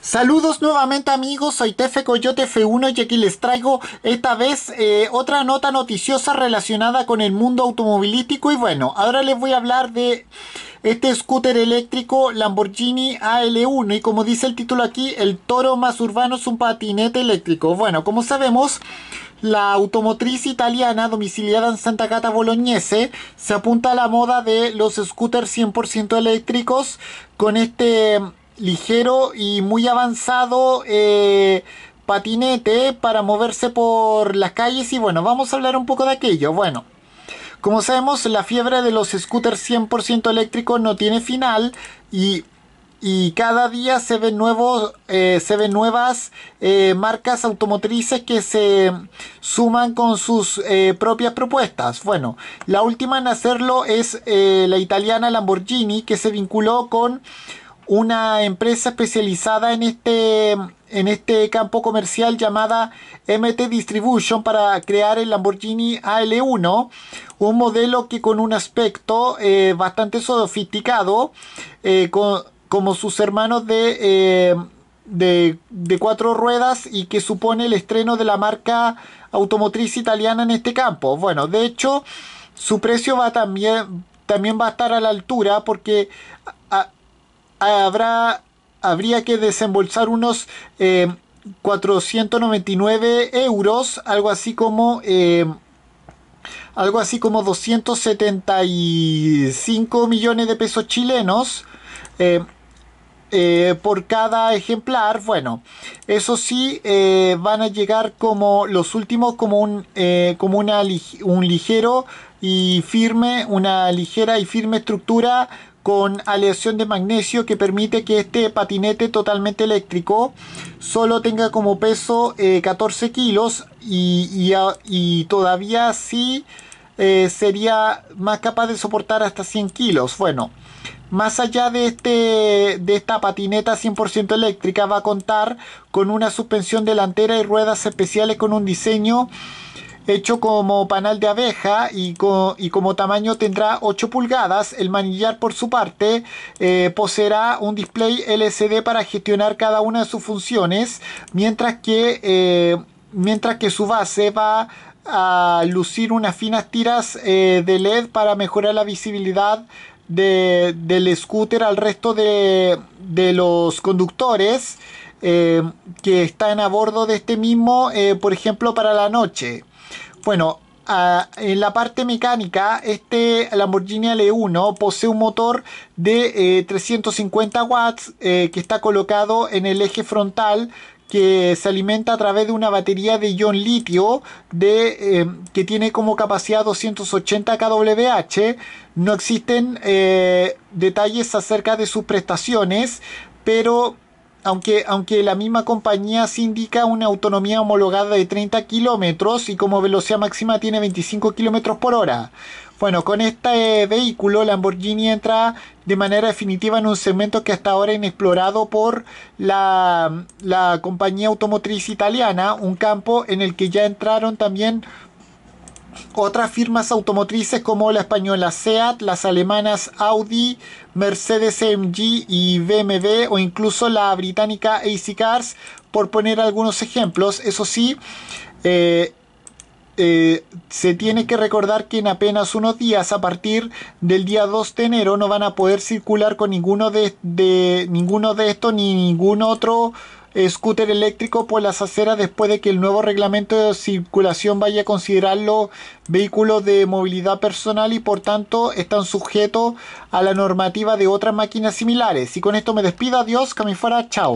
Saludos nuevamente amigos, soy Tefe Coyote F1 y aquí les traigo esta vez eh, otra nota noticiosa relacionada con el mundo automovilístico y bueno, ahora les voy a hablar de este scooter eléctrico Lamborghini AL1 y como dice el título aquí, el toro más urbano es un patinete eléctrico. Bueno, como sabemos, la automotriz italiana domiciliada en Santa Cata Bolognese se apunta a la moda de los scooters 100% eléctricos con este ligero y muy avanzado eh, patinete para moverse por las calles y bueno, vamos a hablar un poco de aquello. Bueno, como sabemos, la fiebre de los scooters 100% eléctricos no tiene final y, cada día se ven, nuevos, eh, se ven nuevas eh, marcas automotrices que se suman con sus propias propuestas. Bueno, la última en hacerlo es la italiana Lamborghini que se vinculó con una empresa especializada en este, en este campo comercial llamada MT Distribution para crear el Lamborghini AL1, un modelo que con un aspecto eh, bastante sofisticado, eh, como sus hermanos eh, de, de, cuatro ruedas y que supone el estreno de la marca automotriz italiana en este campo. Bueno, de hecho, su precio va también, también va a estar a la altura porque habrá, habría que desembolsar unos 499 eh, euros, algo así como... Eh, algo así como 275 millones de pesos chilenos eh, por cada ejemplar. Bueno, eso sí, van a llegar como los últimos, como un, como un ligero y firme, una ligera y firme estructura con aleación de magnesio que permite que este patinete totalmente eléctrico solo tenga como peso 14 eh, kilos y, todavía sí eh, sería más capaz de soportar hasta 100 kilos. Bueno, más allá de, este, de esta patineta 100% eléctrica va a contar con una suspensión delantera y ruedas especiales con un diseño hecho como panal de abeja y, como tamaño tendrá 8 pulgadas. El manillar por su parte eh, poseerá un display LCD para gestionar cada una de sus funciones, mientras que, eh, mientras que su base va a lucir unas finas tiras eh, de LED para mejorar la visibilidad del scooter al resto de, de los conductores. Eh, que están a bordo de este mismo, eh, por ejemplo, para la noche. Bueno, en la parte mecánica, este Lamborghini L1 posee un motor de 350 eh, watts que está colocado en el eje frontal que se alimenta a través de una batería de ion litio de, que tiene como capacidad 280 kWh. No existen detalles acerca de sus prestaciones, pero aunque, la misma compañía sí indica una autonomía homologada de 30 kilómetros y como velocidad máxima tiene 25 kilómetros por hora. Bueno, con este eh, vehículo Lamborghini entra de manera definitiva en un segmento que hasta ahora inexplorado por la, la compañía automotriz italiana, un campo en el que ya entraron también otras firmas automotrices como la española SEAT, las alemanas Audi, Mercedes MG y BMW o incluso la británica AC Cars, por poner algunos ejemplos. Eso sí, eh, eh, se tiene que recordar que en apenas unos días, a partir del día 2 de enero, no van a poder circular con ninguno de, ninguno de estos ni ningún otro eh, scooter eléctrico por las aceras después de que el nuevo reglamento de circulación vaya a considerarlo vehículo de movilidad personal y por tanto están sujetos a la normativa de otras máquinas similares. Y con esto me despido, adiós, que fuera, chao.